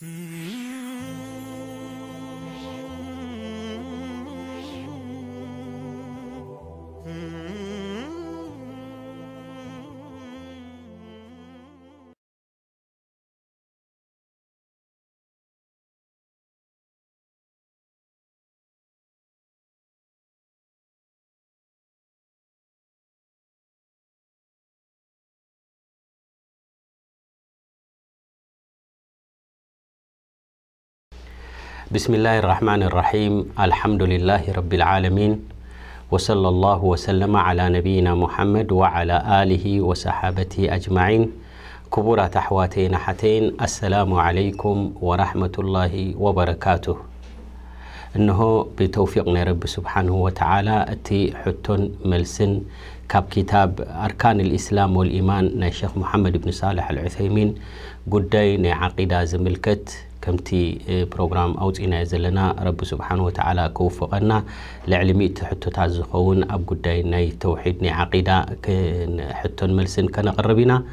Hmm. بسم الله الرحمن الرحيم الحمد لله رب العالمين وصلى الله وسلم على نبينا محمد وعلى آله وصحابته أجمعين كبرات تحواتين حتين السلام عليكم ورحمة الله وبركاته انه بتوفيق رب سبحانه وتعالى اتي حتون ملسن كاب كتاب أركان الإسلام والإيمان الشيخ محمد بن صالح العثيمين قدين عقيدة زملكت كمتي بروغرام أوزينا زلنا رب سبحانه وتعالى كوفقنا لعلمي تحتو تازخون أبقو داي ناي توحيدني عقيدة حتو الملسن كنقربنا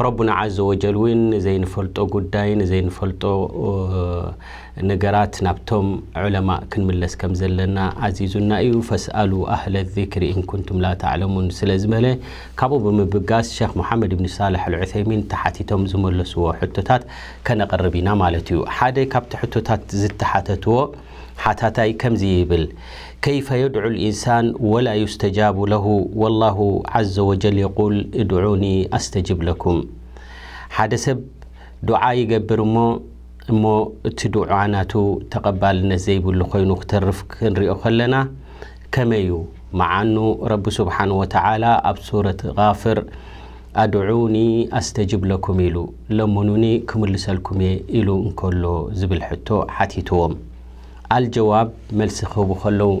ربنا عز وجل وين زين فلتو قدين زين فلتو اه، نقرات نبتم علماء كنملس كمزلنا عزيزنا ايو فاسألوا أهل الذكر إن كنتم لا تعلمون سلزملة كابو بمبجاس شيخ محمد بن صالح العثيمين تحتي توم زملس وحتتات كان قربينا مالتيو حادي كابت حتتات زد تحتتو حتتاي كمزيبل كيف يدعو الإنسان ولا يستجاب له والله عز وجل يقول ادعوني أستجب لكم حدث دعاء يقبر مو مو تدعاناتو تقبال نزيب اللخين اخترف كنري كما يو مع أنه رب سبحانه وتعالى أب سورة غافر أدعوني أستجب لكم إلو لمنوني كم اللي سالكم إلو إن كله زبل حتو حتيتوهم الجواب ملس خبو خلو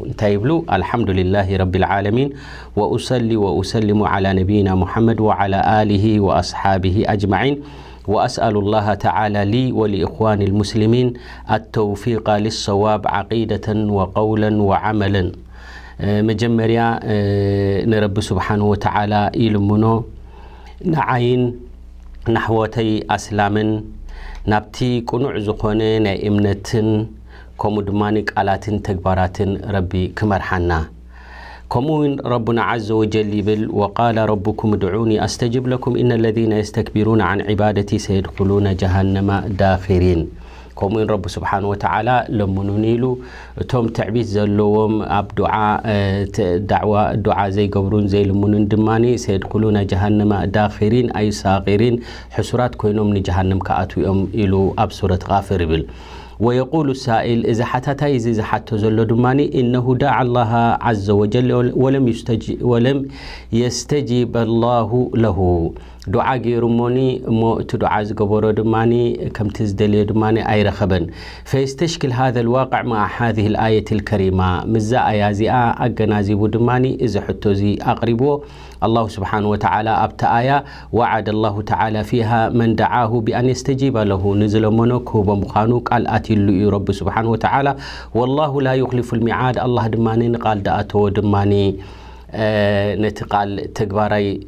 الحمد لله رب العالمين وأصلي وأسلم على نبينا محمد وعلى آله وأصحابه أجمعين وأسأل الله تعالى لي ولإخوان المسلمين التوفيق للصواب عقيدة وقولا وعملا آه، مجمريا آه، نرب سبحانه وتعالى إلمنو نعين نحوتي أسلام نبتي كنوع زخونين إمنتن كمو دمانيك ألاتن تكباراتن ربي كمرحنا كموين ربنا عز وجل بل وقال ربكم دعوني أستجب لكم إن الذين يستكبرون عن عبادتي سيدخلون جهنم داخرين كموين رب سبحانه وتعالى لما ننيلو توم تعبيز زلوهم أب دعاء آه، دعوة دعاء زي قبرون زي لما ندماني سيدخلون جهنم داخرين أي ساغرين حسرات كوينهم من جهنم كأتو يوم إلو أب سورة غافر بل ويقول السائل إذا حتى إذا حتى زل دماني إنه دعا الله عز وجل ولم يستجيب, ولم يستجيب الله له دعاء جيروموني مو تدعاء جبرو دماني كم تزدلي دماني أي رخبن فيستشكل هذا الواقع مع هذه الآية الكريمة مزا أيازي آ أجنازي ودماني حتو زي أقربو الله سبحانه وتعالى ابتا ايا وعد الله تعالى فيها من دعاه بأن يستجيب له نزل منك هو بمخانوك الأتي اللي رب سبحانه وتعالى والله لا يخلف الميعاد الله دماني قال دأته دماني نتقال تقباري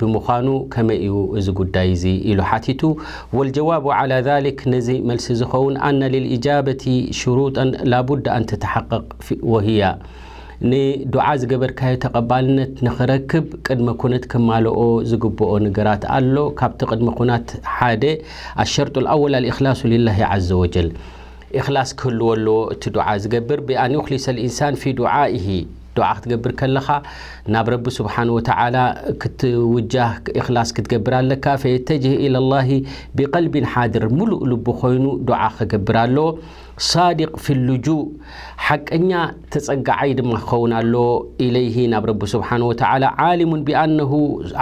بمخانو كما يوزقو الدايزي إلو حاتيتو والجواب على ذلك نزي ملس زخون أن للإجابة شروطا لابد أن تتحقق وهي ني دعاء زقبر كايو تقبالنت نخركب قد ما كنت كمالو زقبو نقرات ألو كابت قد ما كنت حادي الشرط الأول الإخلاص لله عز وجل إخلاص كل ولو تدعاء زقبر بأن يخلص الإنسان في دعائه دعاء تقبر كلها ناب رب سبحانه وتعالى كت وجه إخلاص كت كتقبر لك فيتجه إلى الله بقلب حاضر ملؤ لبخينه دعاء تقبر له صادق في اللجوء حق أن تسقع عيد مخونا له إليه ناب رب سبحانه وتعالى عالم بأنه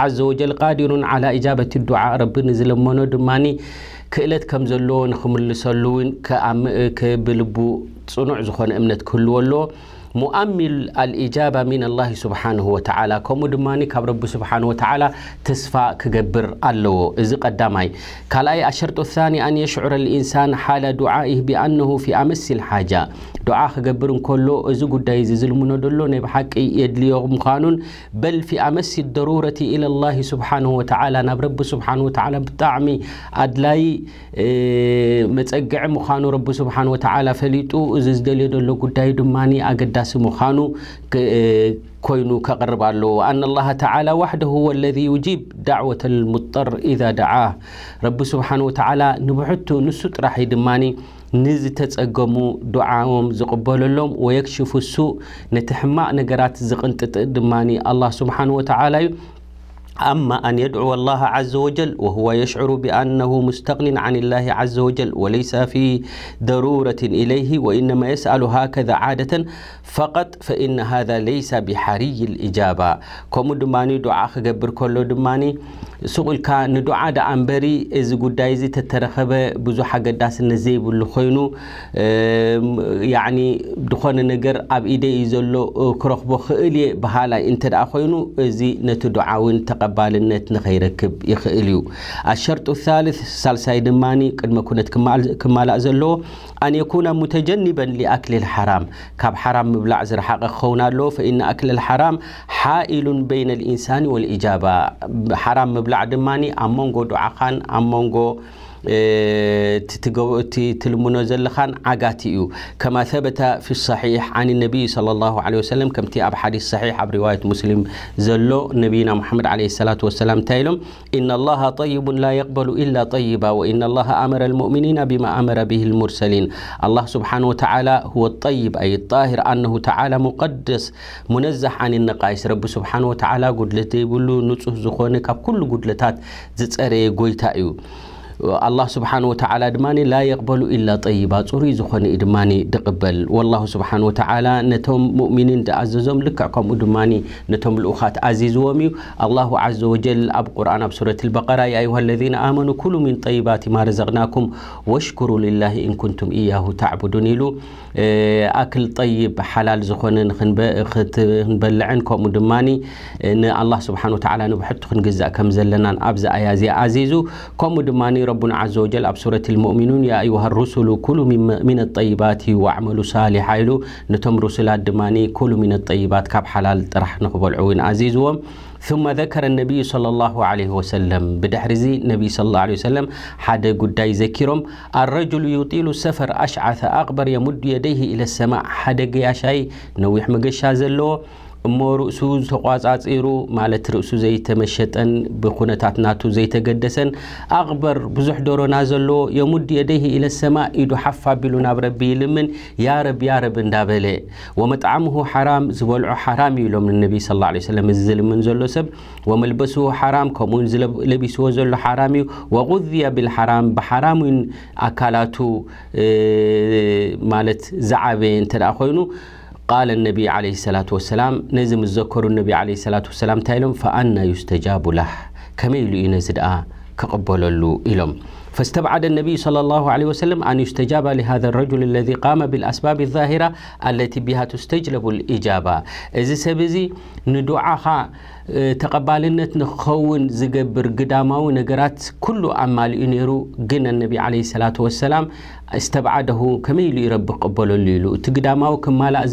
عز وجل قادر على إجابة الدعاء رب نزل منه دماني كإلت كم زلون خمر لسلون كأم كبلبو صنع زخون أمنت كل ولو مؤمل الإجابة من الله سبحانه وتعالى كم دماني كاب رب سبحانه وتعالى تسفى كجبر الله إذا قدامي كلاي الشرط الثاني أن يشعر الإنسان حال دعائه بأنه في أمس الحاجة دعاء كجبر كله إذ قد يزل من دلون بحق يدليه مخانون بل في أمس الضرورة إلى الله سبحانه وتعالى نبرب سبحانه وتعالى بتعمي أدلاي إيه، متجع مخانو رب سبحانه وتعالى فليتو إذ زدل دلو قد دماني أقدس أساس مخانو آه، كوينو كقرب الله أن الله تعالى وحده هو الذي يجيب دعوة المضطر إذا دعاه رب سبحانه وتعالى نبعته نسوت راح يدماني نزتت أقومو دعاهم زقبول لهم ويكشفوا السوء نتحمى نقرات زقنت دماني الله سبحانه وتعالى أما أن يدعو الله عز وجل وهو يشعر بأنه مستغن عن الله عز وجل وليس في ضرورة إليه وإنما يسأل هكذا عادة فقط فإن هذا ليس بحري الإجابة كم دماني دعاء خبر كل دماني سؤال كان دعاء دا أمبري قد قدايز تترخب بزو قداس النزيب نزيب خينو يعني دخون نجر أب إيدي يزلو آه، كرخ بخيلي بحالا انت دا خينو إذا نتدعاوين تقل ተቐባልነት ንኸይረክብ ይኽእል እዩ ኣሸርጡ ثالث ሳልሳይ ድማኒ ቅድመ ኩነት ክማላእ ዘለዎ ኣን የኩነ ሙተጀኒበን ሊኣክሊ ልሓራም ካብ ሓራም ምብላዕ ዝረሓቐ ክኸውን ኣለዎ ፈኢነ ኣክሊ ልሓራም ሓኢሉን በይነ ልኢንሳን ወልኢጃባ ሓራም ምብላዕ ድማኒ ኣብ መንጎ ዱዓኻን ኣብ መንጎ اه، تلمنو زلخان عقاتي كما ثبت في الصحيح عن النبي صلى الله عليه وسلم كمتي أب حديث صحيح عبر رواية مسلم زلو نبينا محمد عليه الصلاة والسلام تايلم إن الله طيب لا يقبل إلا طيبا وإن الله أمر المؤمنين بما أمر به المرسلين الله سبحانه وتعالى هو الطيب أي الطاهر أنه تعالى مقدس منزح عن النقائص رب سبحانه وتعالى قدلتي يبلو نصف زخونك كل قدلتات زتسأري قويتا الله سبحانه وتعالى دماني لا يقبل إلا طيبات صوري زخني دماني دقبل والله سبحانه وتعالى نتم مؤمنين تعززهم لك كم دماني نتم الأخات عزيز ومي الله عز وجل أب قرآن بسورة البقرة يا أيها الذين آمنوا كلوا من طيبات ما رزقناكم واشكروا لله إن كنتم إياه تعبدون إلو أكل طيب حلال زخن خنبلعن كم دماني الله سبحانه وتعالى نبحث خنجزاء كم زلنا أبز أيازي عزيزو كم دماني عليه ربنا عز وجل أب سورة المؤمنون يا أيها الرسل كل من, من الطيبات ጠይባት صالحا ሳሊሓ ኢሉ ነቶም ሩስላት ድማ ኩሉ ምን ጠይባት ካብ ሓላል ጥራሕ ንክበልዑ ንኣዚዝዎም ثم ذكر النبي صلى الله عليه وسلم بدحرزي النبي صلى الله عليه وسلم حد قداي ذكرهم الرجل يطيل السفر أشعث أقبر يمد يديه إلى السماء حد قياشاي نويح مقشا زلو امو رؤسو زقواز ايرو مالت رؤسو زي تمشتن بخونتاتناتو زي تقدسن اغبر بزوح دورو نازلو يمود يديه الى السماء ايدو حفا بلو نابربي لمن يا رب يا رب اندابلي ومطعمه حرام زولعو حرام يلو من النبي صلى الله عليه وسلم الزل من زلو سب وملبسو حرام كومون زلبس وزلو حرامي وغذي بالحرام بحرام اكالاتو مالت زعابين تلاخوينو قال النبي عليه الصلاة والسلام نزم الزكر النبي عليه الصلاة والسلام تايلم فأنا يستجاب له كميل إنزد آه كقبل له إلهم فاستبعد النبي صلى الله عليه وسلم أن يستجاب لهذا الرجل الذي قام بالأسباب الظاهرة التي بها تستجلب الإجابة إذا سبزي ندعاها اه، تقبالنت نخون زقبر قدامه نقرات كل أعمال ينيرو قن النبي عليه الصلاة والسلام استبعده كما يلي رب قبله الليلو تقدامه كما لا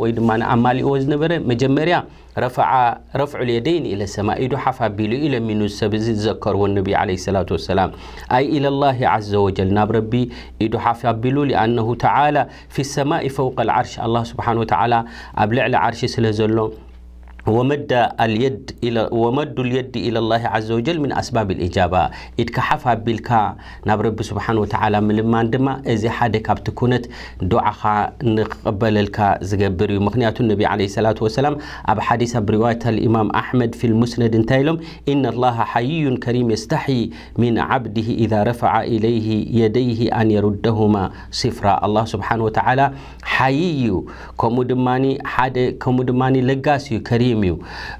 ويدمان أعمال يوز مجمريا رفع رفع اليدين إلى السماء يدحف إلى من السبز الزكر والنبي عليه الصلاة والسلام أي إلى الله عز وجل ناب نعم ربي يدحف بلو لأنه تعالى في السماء فوق العرش الله سبحانه وتعالى أبلع العرش سلزلو ومد اليد إلى ومد اليد إلى الله عز وجل من أسباب الإجابة إتكحفها بالكا نبرب سبحانه وتعالى من ما عندما إذا حد كاب تكونت دعاء نقبل الكا زغبر مخنيات النبي عليه الصلاة والسلام أب حديث برواية الإمام أحمد في المسند انتايلم إن الله حي كريم يستحي من عبده إذا رفع إليه يديه أن يردهما صفرا الله سبحانه وتعالى حي كمدماني حد كمدماني لقاسي كريم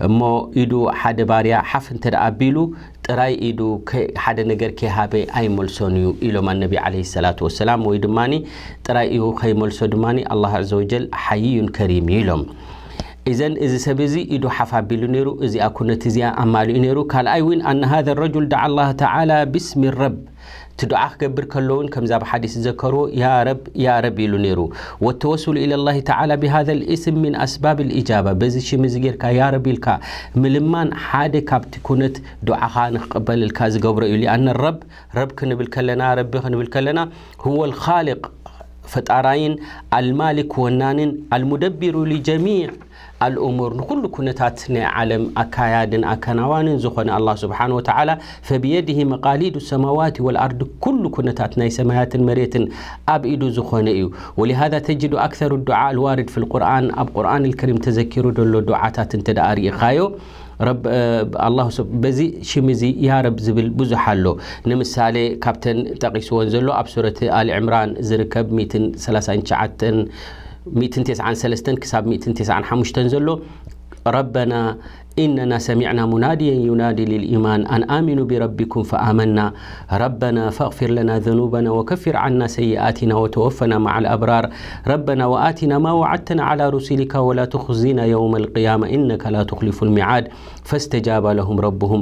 እሞ ኢዱ ሓደ ባርያ ሓፍ እንተደ ኣቢሉ ጥራይ ኢዱ ሓደ ነገር ከይሃበ ኣይመልሶን እዩ ኢሎም ኣነቢ ዓለ ሰላት ወሰላም ወይ ድማኒ ጥራይ እዩ ከይመልሶ ድማኒ ኣላ ዓዘ ወጀል ሓይዩን ከሪም ዩኢሎም እዘን እዚ ሰብ እዙ ኢዱ ሓፍ ኣቢሉ ነይሩ እዚኣ ኩነት እዚኣ ኣማልኡ ነይሩ ካልኣይ ውን ኣና ሃዘ ረጅል ዳዓ ላህ ተዓላ ብስሚ ረብ تدعى كبر كلون كم زاب حديث ذكروا يا رب يا رب يلونيرو والتوسل إلى الله تعالى بهذا الاسم من أسباب الإجابة بزيش مزجيرك يا رب الكا ملمان حاد كاب تكونت دعاء نقبل قبل الكاز يلي لأن الرب رب كنبل كلنا رب كنبل كلنا هو الخالق فتاراين المالك والنان المدبر لجميع الأمور نكل كنتاتنا عالم أكاياد أكناوان زخون الله سبحانه وتعالى فبيده مقاليد السماوات والأرض كل كنتاتنا سمايات مريت أب إيدو زخون إيو ولهذا تجد أكثر الدعاء الوارد في القرآن أب قرآن الكريم تذكر دلو دعاتات تداري خايو رب آه، الله سب بزي شمزي يا رب زبل بزحلو نمسالي كابتن تقيس ونزلو أب سورة آل عمران زركب 139 193 ክሳብ 195 ዘሎ ربنا إننا سمعنا مناديا ينادي للإيمان أن آمنوا بربكم فآمنا ربنا فاغفر لنا ذنوبنا وكفر عنا سيئاتنا وتوفنا مع الأبرار ربنا وآتنا ما وعدتنا على رسلك ولا تخزينا يوم القيامة إنك لا تخلف الميعاد فاستجاب لهم ربهم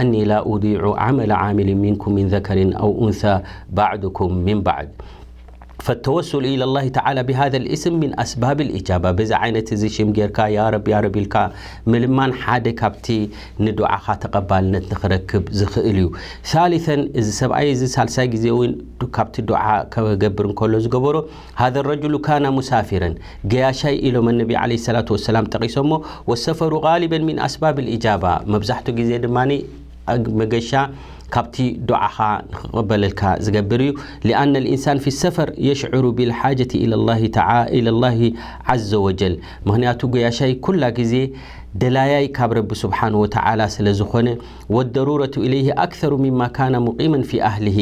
أني لا أضيع عمل عامل منكم من ذكر أو أنثى بعدكم من بعد فالتوسل إلى الله تعالى بهذا الاسم من أسباب الإجابة بزا عينة زيشم جيركا يا رب يا رب الكا ملمان حادي كابتي ندعاخا تقبالنا نخركب زخئليو ثالثا إذا سبعي إذا سالسا جزيوين كابتي دعاء كبرن كولو زقبرو هذا الرجل كان مسافرا شيء إلو من النبي عليه الصلاة والسلام تقيسمو والسفر غالبا من أسباب الإجابة مبزحتو جزيد ماني مقشا كابتي دعاها الكا زجبريو لأن الإنسان في السفر يشعر بالحاجة إلى الله تعالى إلى الله عز وجل مهنياتو يا شيء كل كزي دلاياي كاب رب سبحانه وتعالى سلزخونه والضرورة إليه أكثر مما كان مقيما في أهله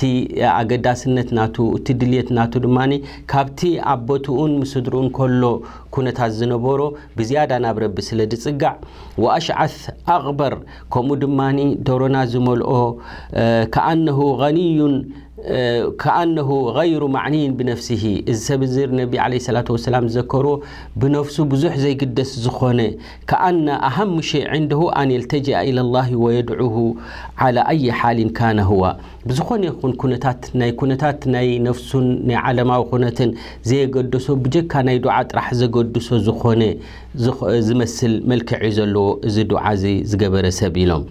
تي أقداسنت ناتو تدليت ناتو دماني كاب تي عبوتون مسدرون كله كنت هزنبورو بزيادة ناب رب سلدسقع وأشعث أغبر كومو دماني دورونا زمول أو كأنه اه، غني كأنه غير معنين بنفسه السبب سبزر النبي عليه الصلاة والسلام ذكره بنفسه بزح زي قدس زخونه كأن أهم شيء عنده أن يلتجي إلى الله ويدعوه على أي حال كان هو بزخونه يكون كنتات ناي كنتات ناي نفس ناي علماء وكنت زي قدسه بجك ناي دعاة راح زي قدسه زخونه زمثل ملك عزله زي دعازي زقبر سبيلهم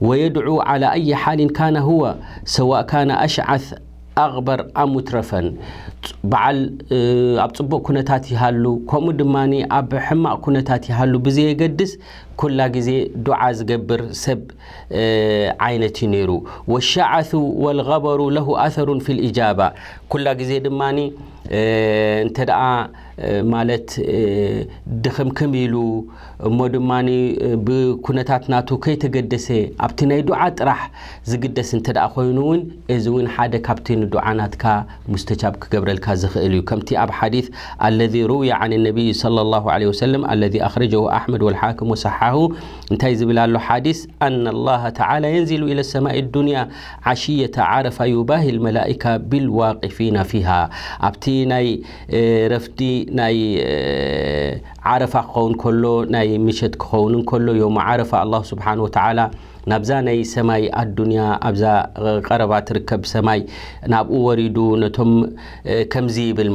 ويدعو على أي حال كان هو سواء كان أشعث أغبر أم مترفا بعل آه، أبطبق كنتاتي هالو كومد أبحما كنتاتي هالو بزي يقدس كل جزي دعاء جبر سب آه، عينة نيرو والشعث والغبر له أثر في الإجابة كل جزي دماني آه، ترى آه، مالت دخم كميلو مدماني بكونتاتنا تو كي تقدسي أبتني دعاء راح زقدس ترى خوينون إزوين حدا كابتن دعانات كا مستجاب كقبر الكازخ إليو كمتي أب حديث الذي روي عن النبي صلى الله عليه وسلم الذي أخرجه أحمد والحاكم وصححه معه انتهي زبل له حديث أن الله تعالى ينزل إلى السماء الدنيا عشية عرف يباهي الملائكة بالواقفين فيها أبتي ناي آه، رفتي ناي آه، عرف قون كله ناي مشت قون كله يوم عرف الله سبحانه وتعالى نبزا ناي سماي الدنيا أبزا غربات ركب سماي ናብኡ ወሪዱ نتم آه، كمزي ይብል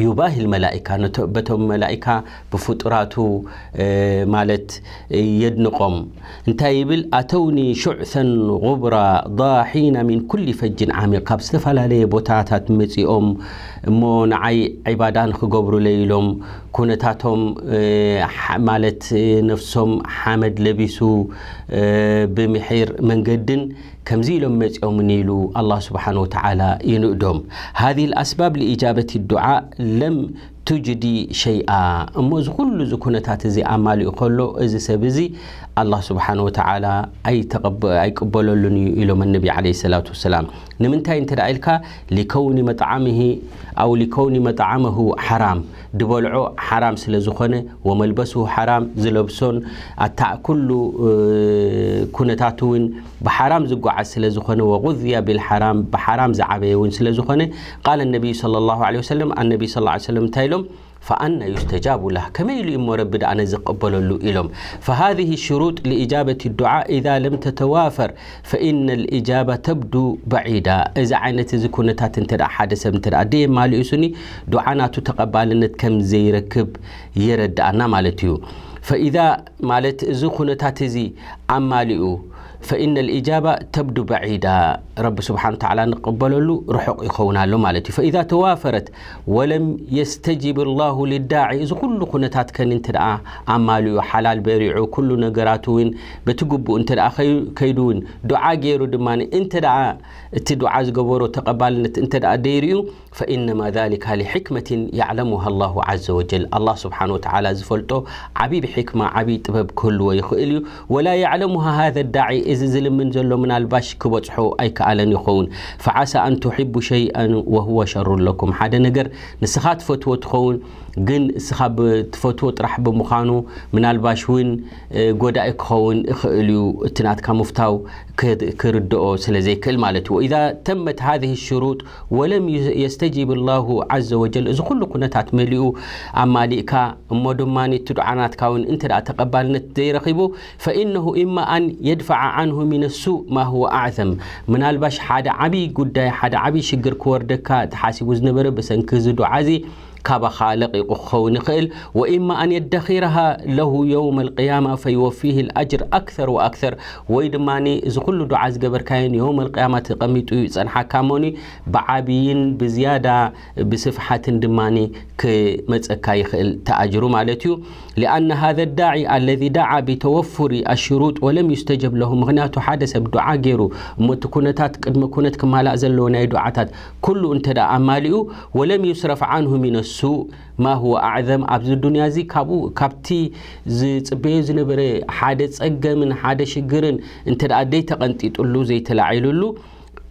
يباهي الملائكة نتوبتهم ملائكة بفطراته آه، مالت آه، يدنقم انت يبل أتوني شعثا غبرا ضاحين من كل فج عميق استفلا لي بوتاتات مزيئهم እሞ ንዓይ ዒባዳ ንክገብሩለይ ኢሎም ኩነታቶም ማለት ነፍሶም ሓመድ ለቢሱ ብምሒር መንገድን ከምዚ ኢሎም መፂኦምን ኢሉ ኣላ ስብሓን ወተዓላ ይንእዶም ሃذ ልኣስባብ لኢጃበት ዱዓ ለም تجدي شيئا أما كل زكونتات زي أعمال يقولوا إذا سبزي الله سبحانه وتعالى أي تقب أي قبل إلى من النبي عليه الصلاة والسلام نمنتهي أنت رأيك لكون مطعمه أو لكون مطعمه حرام دبلعو حرام زخنة وملبسه حرام زلبسون أتا كل آه، كنتاتون بحرام زقع زخنة وغذية بالحرام بحرام زعبيون زخنة قال النبي صلى الله عليه وسلم النبي صلى الله عليه وسلم تايلو إلهم فأنا يستجاب له كما يلي يلئم رب أنا زقبل له إلهم فهذه الشروط لإجابة الدعاء إذا لم تتوافر فإن الإجابة تبدو بعيدة إذا عينت زكونتات انت حد سب انت دي مالي سني دعانا تتقبل تتقبلنت كم زي ركب يرد أنا مالتيو فإذا مالت تزي زي عماليو فإن الإجابة تبدو بعيدة رب سبحانه وتعالى نقبل له رحق يخونا له مالتي فإذا توافرت ولم يستجب الله للداعي إذا كل خنتات كان انت دعا عمالي وحلال بريع وكل نقراتوين بتقبوا انت دعا كيدون دعا غيرو دماني انت دعا التدعا زقبورو تقبالنت انت دعا ديريو فإنما ذلك لحكمة يعلمها الله عز وجل الله سبحانه وتعالى زفلته عبي بحكمة عبي طبب كل ويخئل ولا يعلمها هذا الداعي إذ من زلو من الباش كبتحو أي كألن يخون فعسى أن تحب شيئا وهو شر لكم حدا نقر نسخات فتوة تخون جن سخاب فتوة راح مخانو من الباش ون قدا إكخون إخئليو التنات كمفتاو كردو سلزي كل مالتو وإذا تمت هذه الشروط ولم يستيقظ يستجيب الله عز وجل إذا كل كنا مليئو عمالئك أما دماني تدعانات كون انت لا تقبل نتدي رقبو فإنه إما أن يدفع عنه من السوء ما هو أعظم من البش حدا عبي قد حدا عبي شقر كوردكا تحاسبو زنبرة بس انكزدو عزي كاب خالق يقخون خيل وإما أن يدخرها له يوم القيامة فيوفيه الأجر أكثر وأكثر ويدماني إذا كل دعاء زقبر كاين يوم القيامة قميت يصنحا حكاموني بعابين بزيادة بصفحة دماني كمتسكا خيل تأجروا مالتيو لأن هذا الداعي الذي دعا بتوفر الشروط ولم يستجب له مغنات حادث بدعاء غيره متكونتات قدم كونت كمالا زلو دعاتات كل انت دا ماليو ولم يصرف عنه من الس እሱ ማህወ ኣዕዘም ኣብዚ ዱንያ እዚ ካብኡ ካብቲ ዝፅበዮ ዝነበረ ሓደ ፀገምን ሓደ ሽግርን እንተ ደኣ ዘይተቐንጢጡሉ ዘይተላዒሉሉ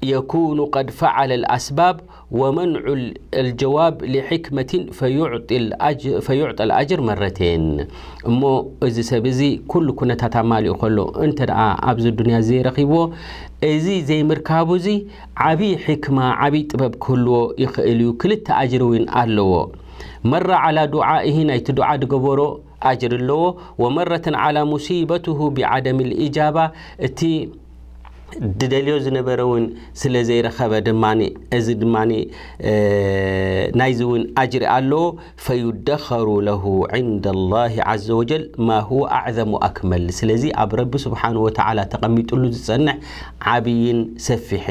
يكون قد فعل الأسباب ومنع الجواب لحكمة فيعطي الأجر, فيعطي الأجر مرتين مو إذا سبزي كل كنا تتعمالي خلو أنت دعا أبز الدنيا زي رقيبو إذا زي مركابو زي عبي حكمة عبي تباب كله يخيلو كل وين أهلو مرة على دعائه نايت دعاء دقبورو أجر اللو ومرة على مصيبته بعدم الإجابة تي دلیل زنبرون سل زیر خبر دمانی از دمانی نیزون اجر علو فیدخر له عند الله عز وجل ما هو اعظم و اكمل سل زی عبرب سبحان و تعالى تقمیت ال زن عبین سفح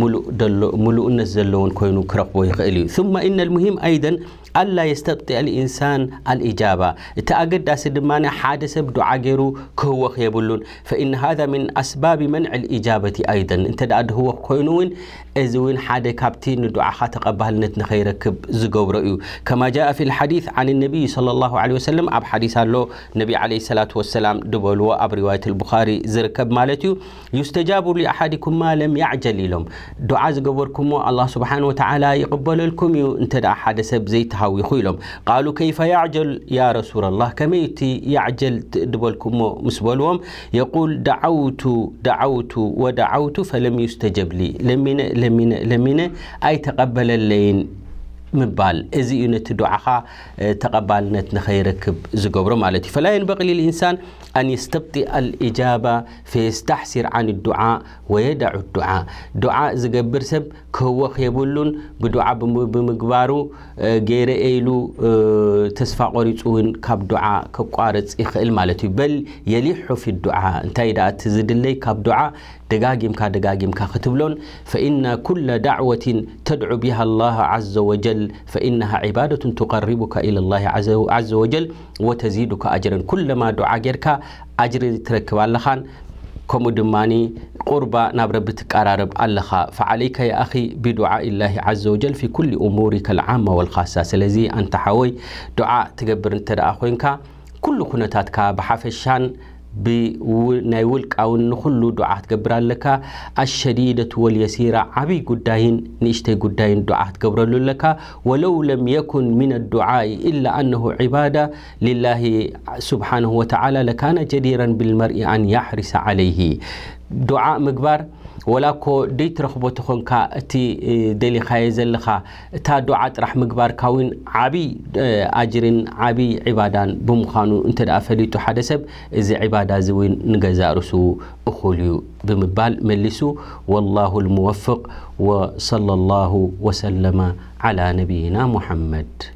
ملو دل ملو نزلون کوینو کرقوی خیلی ثم این المهم ایدن ألا يستطيع الإنسان الإجابة تأجد سدمان حادث بدعاء غيره كهو يبلون فإن هذا من أسباب منع الإجابة أيضا أنت دعد هو كوينون أزوين حادة كابتين دعاء تقبل نتنخير كب زقوب رأيو كما جاء في الحديث عن النبي صلى الله عليه وسلم أب حديث الله نبي عليه الصلاة والسلام دبلوا أب رواية البخاري زركب مالتيو يستجاب لأحدكم ما لم يعجل لهم دعاء زقوبركم الله سبحانه وتعالى يقبل لكم أنت دعاء حادث بزيتها هاوي خيلهم قالوا كيف يعجل يا رسول الله كميتي يعجل دبلكم مسبولهم يقول دعوت دعوت ودعوت فلم يستجب لي لمن لمن لمن أي تقبل اللين مبال إذا ينت دعها آه، تقبلنت نخيرك زجبر مالتي فلا ينبغي للإنسان أن يستبطئ الإجابة فيستحسر عن الدعاء ويدع الدعاء دعاء زجبر سب ክህወኽ የብሉን ብድዓ ብምግባሩ ገይረ ኤኢሉ ተስፋ ቆሪፁ እውን ካብ ዱዓ ከቋርፅ ይኽእል ማለት እዩ በል የሊሑ ፊ ዱዓ እንታይ ደኣ እቲ ዝድለይ ካብ ዱዓ ደጋጊምካ ደጋጊምካ ክትብሎን ፈኢና ኩለ ዳዕወትን ተድዑ ቢሃ ላه ዘ ወጀል ፈኢናሃ ዕባደة ትቀርቡካ ኢላ ላ ዘ ወጀል ወተዚዱካ ኣጅረን ኩለማ ዱዓ ጌርካ ኣጅሪ ትረክብ ኣለኻን كم دماني قربة نبربت قرارب الله فعليك يا أخي بدعاء الله عز وجل في كل أمورك العامة والخاصة سلزي أنت حوي دعاء تقبر انت دعاء كل كنتاتك بحفشان بناي ولك أو نخلو دعاة قبر لك الشديدة واليسيرة عبي قدهين نشتي قدهين دعاة قبر لك ولو لم يكن من الدعاء إلا أنه عبادة لله سبحانه وتعالى لكان جديرا بالمرء أن يحرس عليه دعاء مقبر ولكو كو ديت رخبت خنكا تي دلي خايز لخا تا دعات رح مقبار كاوين عبي أجرين عبي عبادان بمخانو انت دا فليتو حدسب إذا عبادة زوين نجزا رسو أخوليو بمبال مليسو والله الموفق وصلى الله وسلم على نبينا محمد